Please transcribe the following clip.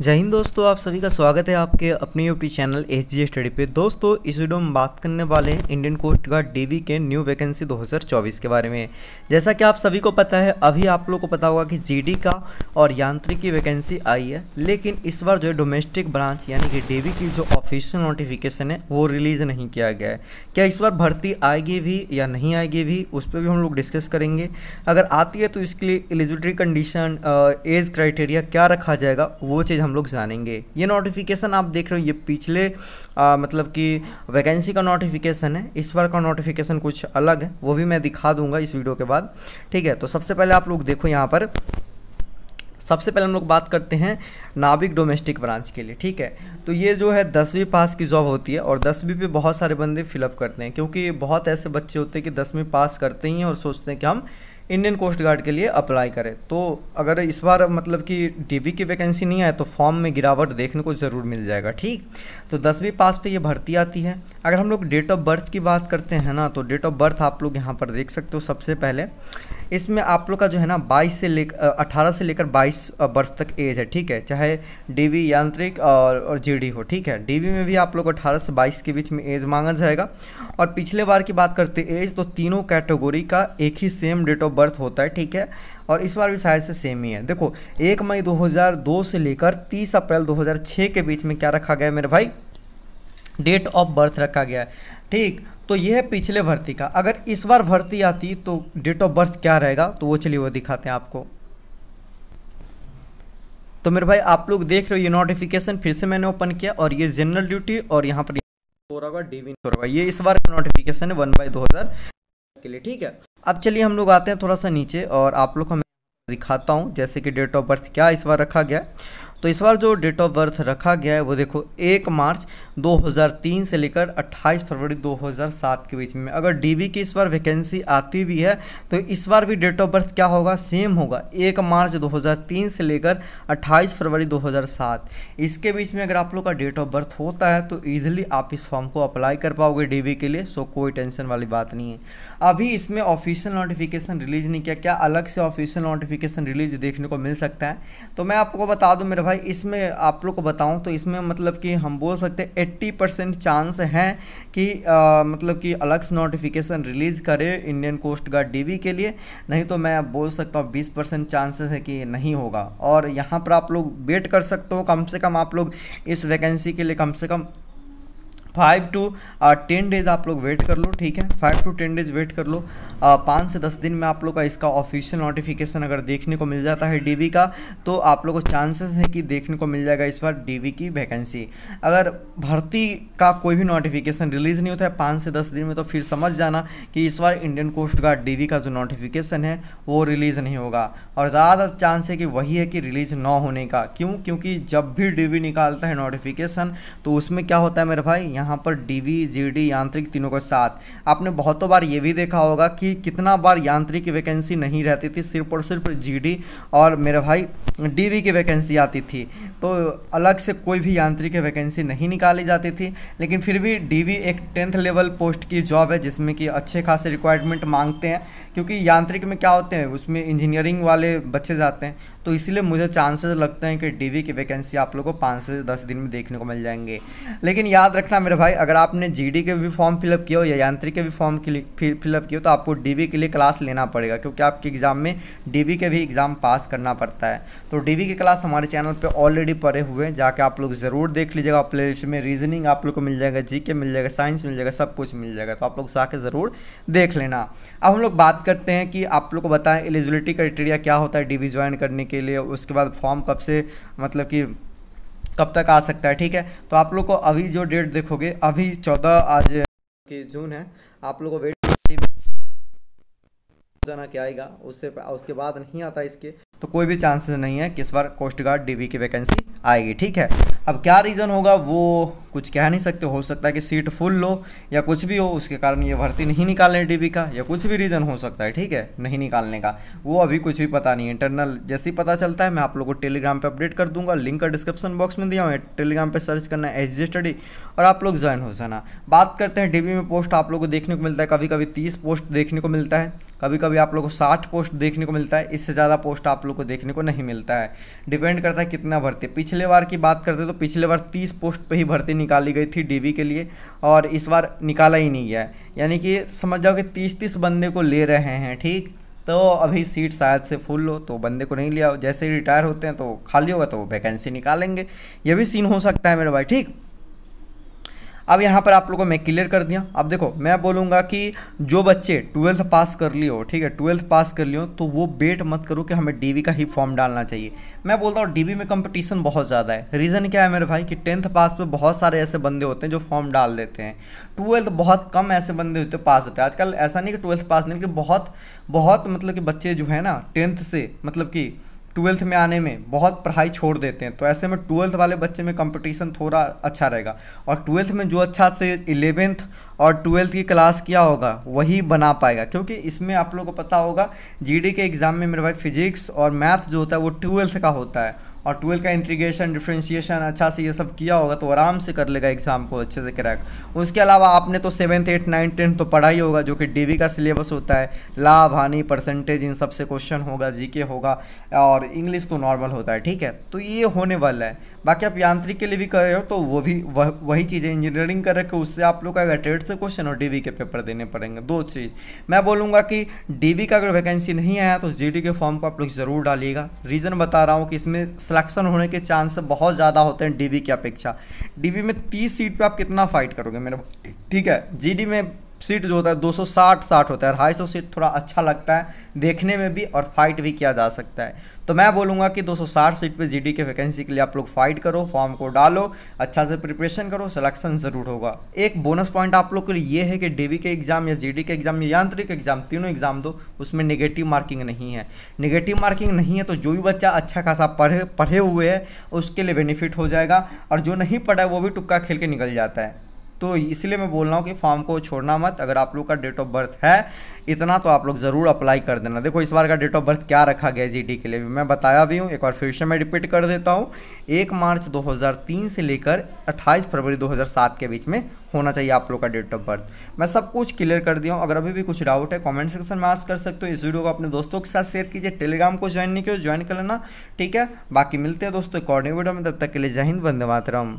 जय हिंद दोस्तों आप सभी का स्वागत है आपके अपने YouTube channel H G study पे दोस्तों इस वीडियो में बात करने वाले हैं इंडियन कोस्ट गार्ड डीवी के न्यू वैकेंसी 2024 के बारे में जैसा कि आप सभी को पता है अभी आप लोग को पता होगा कि जीडी का और यांत्रिक की वैकेंसी आई है लेकिन इस बार जो है डोमेस्टिक ब्रांच यानी कि डी की जो ऑफिशियल नोटिफिकेशन है वो रिलीज़ नहीं किया गया है क्या इस बार भर्ती आएगी भी या नहीं आएगी भी उस पर भी हम लोग डिस्कस करेंगे अगर आती है तो इसके लिए एलिजिबिलिटी कंडीशन एज क्राइटेरिया क्या रखा जाएगा वो चीज़ हम लोग जानेंगे ये नोटिफिकेशन आप देख रहे हो ये पिछले आ, मतलब कि वैकेंसी का नोटिफिकेशन है इस बार का नोटिफिकेशन कुछ अलग है वो भी मैं दिखा दूंगा इस वीडियो के बाद ठीक है तो सबसे पहले आप लोग देखो यहाँ पर सबसे पहले हम लोग बात करते हैं नाविक डोमेस्टिक ब्रांच के लिए ठीक है तो ये जो है दसवीं पास की जॉब होती है और दसवीं पे बहुत सारे बंदे फिलअप करते हैं क्योंकि बहुत ऐसे बच्चे होते हैं कि दसवीं पास करते ही हैं और सोचते हैं कि हम इंडियन कोस्ट गार्ड के लिए अप्लाई करें तो अगर इस बार मतलब कि डी की वैकेंसी नहीं आए तो फॉर्म में गिरावट देखने को ज़रूर मिल जाएगा ठीक तो दसवीं पास पे ये भर्ती आती है अगर हम लोग डेट ऑफ बर्थ की बात करते हैं ना तो डेट ऑफ बर्थ आप लोग यहाँ पर देख सकते हो सबसे पहले इसमें आप लोग का जो है ना 22 से लेकर 18 से लेकर 22 वर्ष तक एज है ठीक है चाहे डीवी यांत्रिक और और जीडी हो ठीक है डीवी में भी आप लोग अठारह से बाईस के बीच में एज मांगा जाएगा और पिछले बार की बात करते एज तो तीनों कैटेगोरी का एक ही सेम डेट ऑफ बर्थ होता है ठीक है और इस बार भी शायद से सेम ही है देखो एक मई दो से लेकर तीस अप्रैल दो के बीच में क्या रखा गया मेरे भाई डेट ऑफ बर्थ रखा गया है ठीक तो ये है पिछले भर्ती का अगर इस बार भर्ती आती तो डेट ऑफ बर्थ क्या रहेगा तो वो चलिए वो दिखाते हैं आपको तो मेरे भाई आप लोग देख रहे हो ये नोटिफिकेशन फिर से मैंने ओपन किया और ये जनरल ड्यूटी और यहाँ पर ये इस बार नोटिफिकेशन है वन बाई दो हज़ार के लिए ठीक है अब चलिए हम लोग आते हैं थोड़ा सा नीचे और आप लोग को मैं दिखाता हूँ जैसे कि डेट ऑफ बर्थ क्या इस बार रखा गया तो इस बार जो डेट ऑफ बर्थ रखा गया है वो देखो एक मार्च 2003 से लेकर 28 फरवरी 2007 के बीच में अगर डीवी की इस बार वैकेंसी आती भी है तो इस बार भी डेट ऑफ बर्थ क्या होगा सेम होगा एक मार्च 2003 से लेकर 28 फरवरी 2007 इसके बीच में अगर आप लोग का डेट ऑफ बर्थ होता है तो ईजिली आप इस फॉर्म को अप्लाई कर पाओगे डी के लिए सो कोई टेंशन वाली बात नहीं है अभी इसमें ऑफिशियल नोटिफिकेशन रिलीज नहीं किया क्या अलग से ऑफिशियल नोटिफिकेशन रिलीज देखने को मिल सकता है तो मैं आपको बता दूँ मेरे भाई इसमें आप लोग को बताऊं तो इसमें मतलब कि हम बोल सकते हैं एट्टी परसेंट चांस हैं कि आ, मतलब कि अलग से नोटिफिकेशन रिलीज़ करे इंडियन कोस्ट गार्ड डीवी के लिए नहीं तो मैं बोल सकता हूँ बीस परसेंट चांसेस है कि नहीं होगा और यहाँ पर आप लोग वेट कर सकते हो कम से कम आप लोग इस वैकेंसी के लिए कम से कम फाइव टू टेन डेज आप लोग वेट कर लो ठीक है five to ten days wait कर लो पाँच से दस दिन में आप लोग का इसका ऑफिशियल नोटिफिकेशन अगर देखने को मिल जाता है डीवी का तो आप लोग को चांसेस है कि देखने को मिल जाएगा इस बार डीवी की वैकेंसी अगर भर्ती का कोई भी नोटिफिकेशन रिलीज़ नहीं होता है पाँच से दस दिन में तो फिर समझ जाना कि इस बार इंडियन कोस्ट गार्ड डी का जो नोटिफिकेशन है वो रिलीज़ नहीं होगा और ज़्यादा चांस है कि वही है कि रिलीज़ ना होने का क्यों क्योंकि जब भी डी निकालता है नोटिफिकेशन तो उसमें क्या होता है मेरे भाई यहाँ यहाँ पर डी वी जी डी यांत्रिक तीनों के साथ आपने बहुतों बार ये भी देखा होगा कि कितना बार यांत्रिक की वैकेंसी नहीं रहती थी सिर्फ और सिर्फ जी और मेरे भाई डी की वैकेंसी आती थी तो अलग से कोई भी यांत्रिक की वैकेंसी नहीं निकाली जाती थी लेकिन फिर भी डी एक टेंथ लेवल पोस्ट की जॉब है जिसमें कि अच्छे खासे रिक्वायरमेंट मांगते हैं क्योंकि यांत्रिक में क्या होते हैं उसमें इंजीनियरिंग वाले बच्चे जाते हैं तो इसलिए मुझे चांसेस लगते हैं कि डीवी की वैकेंसी आप लोग को पाँच से दस दिन में देखने को मिल जाएंगे लेकिन याद रखना मेरे भाई अगर आपने जीडी के भी फॉर्म फिलअप किया हो या यांत्रिक के भी फॉर्म फिलअप किया हो तो आपको डी के लिए क्लास लेना पड़ेगा क्योंकि आपके एग्ज़ाम में डी के भी एग्ज़ाम पास करना पड़ता है तो डी की क्लास हमारे चैनल पर ऑलरेडी पड़े हुए हैं जाके आप लोग ज़रूर देख लीजिएगा प्ले में रीजनिंग आप लोग को मिल जाएगा जी मिल जाएगा साइंस मिल जाएगा सब कुछ मिल जाएगा तो आप लोग जाके ज़रूर देख लेना अब हम लोग बात करते हैं कि आप लोग को बताएं एलिजिबिलिटी क्राइटेरिया क्या होता है डीवी ज्वाइन करने के के लिए उसके बाद फॉर्म कब से मतलब कि कब तक आ सकता है ठीक है तो आप लोग को अभी जो डेट देखोगे अभी चौदह आज की जून है आप लोग को वेट जाना क्या आएगा उससे उसके बाद नहीं आता इसके तो कोई भी चांसेस नहीं है कि इस बार कोस्ट गार्ड डीवी की वैकेंसी आएगी ठीक है अब क्या रीज़न होगा वो कुछ कह नहीं सकते हो सकता है कि सीट फुल हो या कुछ भी हो उसके कारण ये भर्ती नहीं निकालने डीबी का या कुछ भी रीज़न हो सकता है ठीक है नहीं निकालने का वो अभी कुछ भी पता नहीं इंटरनल जैसे ही पता चलता है मैं आप लोग को टेलीग्राम पर अपडेट कर दूंगा लिंक का डिस्क्रिप्शन बॉक्स में दिया है टेलीग्राम पर सर्च करना एस जी स्टडी और आप लोग ज्वाइन हो जाना बात करते हैं डीबी में पोस्ट आप लोग को देखने को मिलता है कभी कभी तीस पोस्ट देखने को मिलता है कभी कभी आप लोग को साठ पोस्ट देखने को मिलता है इससे ज़्यादा पोस्ट आप लोग को देखने को नहीं मिलता है डिपेंड करता है कितना भर्ती पिछले बार की बात करते तो पिछले बार तीस पोस्ट पर ही भर्ती निकाली गई थी डीवी के लिए और इस बार निकाला ही नहीं गया है यानी कि समझ जाओ कि तीस तीस बंदे को ले रहे हैं ठीक तो अभी सीट शायद से फुल हो तो बंदे को नहीं लिया जैसे ही रिटायर होते हैं तो खाली होगा तो वैकेंसी निकालेंगे ये भी सीन हो सकता है मेरे भाई ठीक अब यहाँ पर आप लोगों को मैं क्लियर कर दिया अब देखो मैं बोलूँगा कि जो बच्चे ट्वेल्थ पास कर लिए हो ठीक है ट्वेल्थ पास कर लिए हो तो वो वेट मत करो कि हमें डीवी का ही फॉर्म डालना चाहिए मैं बोलता हूँ डीवी में कंपटीशन बहुत ज़्यादा है रीज़न क्या है मेरे भाई कि टेंथ पास में बहुत सारे ऐसे बंदे होते हैं जो फॉर्म डाल देते हैं ट्वेल्थ बहुत कम ऐसे बंदे होते पास होते हैं आजकल ऐसा नहीं कि ट्वेल्थ पास नहीं कि बहुत बहुत मतलब कि बच्चे जो है ना टेंथ से मतलब कि ट्वेल्थ में आने में बहुत पढ़ाई छोड़ देते हैं तो ऐसे में ट्वेल्थ वाले बच्चे में कंपटीशन थोड़ा अच्छा रहेगा और ट्वेल्थ में जो अच्छा से इलेवेंथ और ट्वेल्थ की क्लास किया होगा वही बना पाएगा क्योंकि इसमें आप लोगों को पता होगा जीडी के एग्ज़ाम में मेरे भाई फिजिक्स और मैथ जो होता है वो ट्वेल्थ का होता है और ट्वेल्थ का इंटीग्रेशन डिफ्रेंशिएशन अच्छा से ये सब किया होगा तो आराम से कर लेगा एग्ज़ाम को अच्छे से क्रैक उसके अलावा आपने तो सेवन्थ एट्थ नाइन्थ टेंथ तो पढ़ा ही होगा जो कि डी का सिलेबस होता है लाभ हानि परसेंटेज इन सबसे क्वेश्चन होगा जी होगा और इंग्लिश तो नॉर्मल होता है ठीक है तो ये होने वाला है बाकी आप यांत्रिक के लिए भी कर रहे हो तो वो भी वह, वही चीज़ें इंजीनियरिंग कर रखे उससे आप लोग का अगर ट्रेड से क्वेश्चन और डीवी के पेपर देने पड़ेंगे दो चीज़ मैं बोलूँगा कि डीवी का अगर वैकेंसी नहीं आया तो जीडी के फॉर्म को आप लोग ज़रूर डालिएगा रीज़न बता रहा हूँ कि इसमें सिलेक्शन होने के चांस बहुत ज़्यादा होते हैं डीवी की अपेक्षा डीवी में तीस सीट पर आप कितना फाइट करोगे मेरे ठीक है जी में सीट जो होता है 260 60 होता है ढाई सौ सीट थोड़ा अच्छा लगता है देखने में भी और फाइट भी किया जा सकता है तो मैं बोलूँगा कि 260 सीट पे जीडी के वैकेंसी के लिए आप लोग फाइट करो फॉर्म को डालो अच्छा से प्रिपरेशन करो सिलेक्शन ज़रूर होगा एक बोनस पॉइंट आप लोग के लिए ये है कि डीवी के एग्ज़ाम या जी के एग्ज़ाम या यांत्रिक एग्ज़ाम तीनों एग्ज़ाम दो उसमें निगेटिव मार्किंग नहीं है निगेटिव मार्किंग नहीं है तो जो भी बच्चा अच्छा खासा पढ़े पढ़े हुए है उसके लिए बेनिफिट हो जाएगा और जो नहीं पढ़ा है वो भी टुक्का खेल के निकल जाता है तो इसलिए मैं बोल रहा हूँ कि फॉर्म को छोड़ना मत अगर आप लोग का डेट ऑफ बर्थ है इतना तो आप लोग ज़रूर अप्लाई कर देना देखो इस बार का डेट ऑफ बर्थ क्या रखा गया जी डी के लिए भी मैं बताया भी हूँ एक बार फिर से मैं रिपीट कर देता हूँ एक मार्च 2003 से लेकर 28 फरवरी 2007 के बीच में होना चाहिए आप लोग का डेट ऑफ बर्थ मैं सब कुछ क्लियर कर दिया हूँ अगर अभी भी कुछ डाउट है कॉमेंट सेक्शन में आस्क कर सकते हो इस वीडियो को अपने दोस्तों के साथ शेयर कीजिए टेलीग्राम को ज्वाइन नहीं किया ज्वाइन कर लेना ठीक है बाकी मिलते हैं दोस्तों एक और वीडियो में तब तक के लिए जय हिंद वंदे मातरम